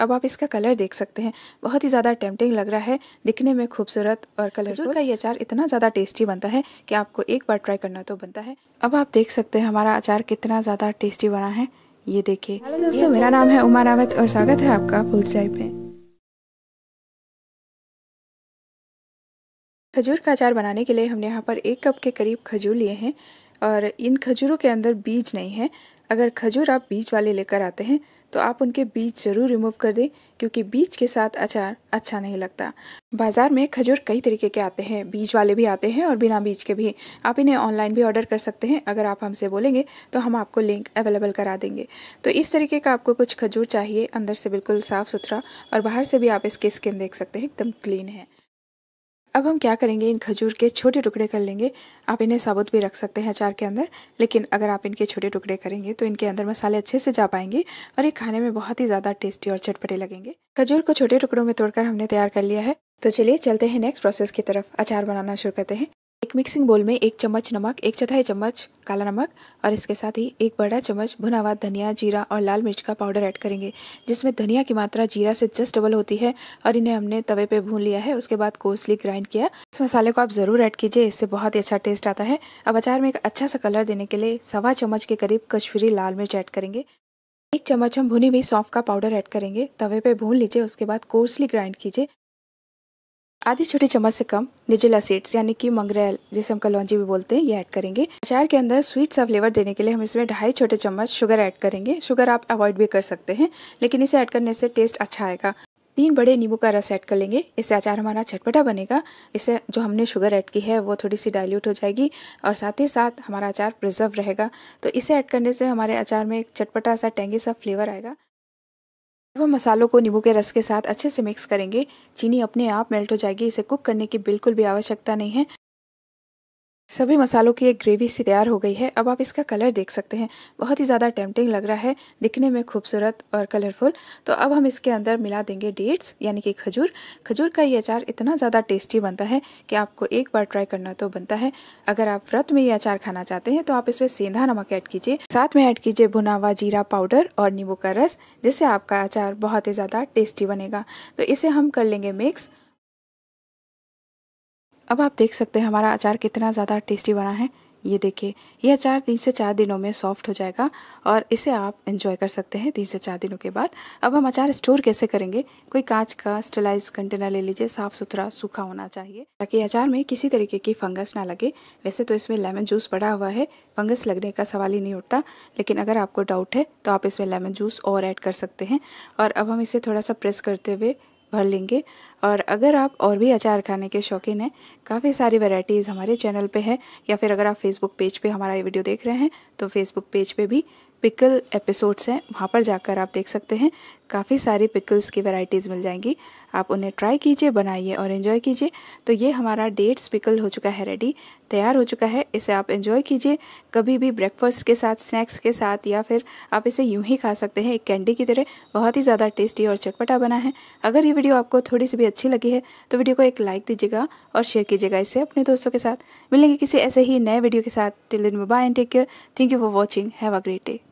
अब आप इसका कलर देख सकते हैं बहुत ही ज़्यादा टेम्पटिंग लग रहा है दिखने में खूबसूरत और कलरफुल का ये अचार इतना ज़्यादा टेस्टी बनता है कि आपको एक बार ट्राई करना तो बनता है अब आप देख सकते हैं हमारा अचार कितना ज़्यादा टेस्टी बना है ये देखिए हेलो दोस्तों मेरा नाम है उमा रावत और स्वागत है आपका फूड लाइफ में खजूर का अचार बनाने के लिए हमने यहाँ पर एक कप के करीब खजूर लिए हैं और इन खजूरों के अंदर बीज नहीं है अगर खजूर आप बीज वाले लेकर आते हैं तो आप उनके बीज ज़रूर रिमूव कर दें क्योंकि बीज के साथ अचार अच्छा नहीं लगता बाज़ार में खजूर कई तरीके के आते हैं बीज वाले भी आते हैं और बिना बीज के भी आप इन्हें ऑनलाइन भी ऑर्डर कर सकते हैं अगर आप हमसे बोलेंगे तो हम आपको लिंक अवेलेबल करा देंगे तो इस तरीके का आपको कुछ खजूर चाहिए अंदर से बिल्कुल साफ़ सुथरा और बाहर से भी आप इसकी स्किन देख सकते हैं एकदम क्लीन है अब हम क्या करेंगे इन खजूर के छोटे टुकड़े कर लेंगे आप इन्हें साबुत भी रख सकते हैं अचार के अंदर लेकिन अगर आप इनके छोटे टुकड़े करेंगे तो इनके अंदर मसाले अच्छे से जा पाएंगे और ये खाने में बहुत ही ज़्यादा टेस्टी और चटपटे लगेंगे खजूर को छोटे टुकड़ों में तोड़कर हमने तैयार कर लिया है तो चलिए चलते हैं नेक्स्ट प्रोसेस की तरफ अचार बनाना शुरू करते हैं एक मिक्सिंग बोल में एक चम्मच नमक एक चौथाई चम्मच काला नमक और इसके साथ ही एक बड़ा चम्मच भुना हुआ धनिया जीरा और लाल मिर्च का पाउडर ऐड करेंगे जिसमें धनिया की मात्रा जीरा से जस्ट डबल होती है और इन्हें हमने तवे पे भून लिया है उसके बाद कोसली ग्राइंड किया इस मसाले को आप ज़रूर ऐड कीजिए इससे बहुत ही अच्छा टेस्ट आता है अब अचार में एक अच्छा सा कलर देने के लिए सवा चम्मच के करीब कश्मीरी लाल मिर्च ऐड करेंगे एक चम्मच हम भुनी हुई सौंफ का पाउडर ऐड करेंगे तवे पे भून लीजिए उसके बाद कोर्सली ग्राइंड कीजिए आधी छोटी चम्मच से कम निजिला सीड्स यानी कि मंगरेल जिसे हम कलौजी भी बोलते हैं ये ऐड करेंगे अचार के अंदर स्वीट सा फ्लेवर देने के लिए हम इसमें ढाई छोटे चम्मच शुगर ऐड करेंगे शुगर आप अवॉइड भी कर सकते हैं लेकिन इसे ऐड करने से टेस्ट अच्छा आएगा तीन बड़े नींबू का रस ऐड कर लेंगे इससे अचार हमारा चटपटा बनेगा इससे जो हमने शुगर ऐड की है वो थोड़ी सी डाइल्यूट हो जाएगी और साथ ही साथ हमारा अचार प्रिजर्व रहेगा तो इसे ऐड करने से हमारे अचार में एक चटपटा सा टेंगे सा फ्लेवर आएगा अब हम मसालों को नींबू के रस के साथ अच्छे से मिक्स करेंगे चीनी अपने आप मेल्ट हो जाएगी इसे कुक करने की बिल्कुल भी आवश्यकता नहीं है सभी मसालों की एक ग्रेवी सी तैयार हो गई है अब आप इसका कलर देख सकते हैं बहुत ही ज़्यादा टेम्पटिंग लग रहा है दिखने में खूबसूरत और कलरफुल तो अब हम इसके अंदर मिला देंगे डेट्स यानी कि खजूर खजूर का ये अचार इतना ज़्यादा टेस्टी बनता है कि आपको एक बार ट्राई करना तो बनता है अगर आप व्रत में ये अचार खाना चाहते हैं तो आप इसमें सेंधा नमक ऐड कीजिए साथ में ऐड कीजिए भुना हुआ जीरा पाउडर और नींबू का रस जिससे आपका अचार बहुत ही ज़्यादा टेस्टी बनेगा तो इसे हम कर लेंगे मिक्स अब आप देख सकते हैं हमारा अचार कितना ज़्यादा टेस्टी बना है ये देखिए ये अचार तीन से चार दिनों में सॉफ्ट हो जाएगा और इसे आप इन्जॉय कर सकते हैं तीन से चार दिनों के बाद अब हम अचार स्टोर कैसे करेंगे कोई कांच का स्टेलाइज कंटेनर ले लीजिए साफ़ सुथरा सूखा होना चाहिए ताकि अचार में किसी तरीके की फंगस ना लगे वैसे तो इसमें लेमन जूस पड़ा हुआ है फंगस लगने का सवाल ही नहीं उठता लेकिन अगर आपको डाउट है तो आप इसमें लेमन जूस और ऐड कर सकते हैं और अब हम इसे थोड़ा सा प्रेस करते हुए भर लेंगे और अगर आप और भी अचार खाने के शौकीन हैं काफ़ी सारी वैरायटीज़ हमारे चैनल पे है या फिर अगर आप फेसबुक पेज पे हमारा ये वीडियो देख रहे हैं तो फेसबुक पेज पे भी पिकल एपिसोड्स हैं वहाँ पर जाकर आप देख सकते हैं काफ़ी सारी पिकल्स की वैरायटीज़ मिल जाएंगी आप उन्हें ट्राई कीजिए बनाइए और इन्जॉय कीजिए तो ये हमारा डेट्स पिकल हो चुका है रेडी तैयार हो चुका है इसे आप एंजॉय कीजिए कभी भी ब्रेकफास्ट के साथ स्नैक्स के साथ या फिर आप इसे यूं ही खा सकते हैं एक कैंडी की तरह बहुत ही ज़्यादा टेस्टी और चटपटा बना है अगर ये वीडियो आपको थोड़ी सी भी अच्छी लगी है तो वीडियो को एक लाइक दीजिएगा और शेयर कीजिएगा इसे अपने दोस्तों के साथ मिलेंगे किसी ऐसे ही नए वीडियो के साथ till then bye and take care thank you for watching have a great day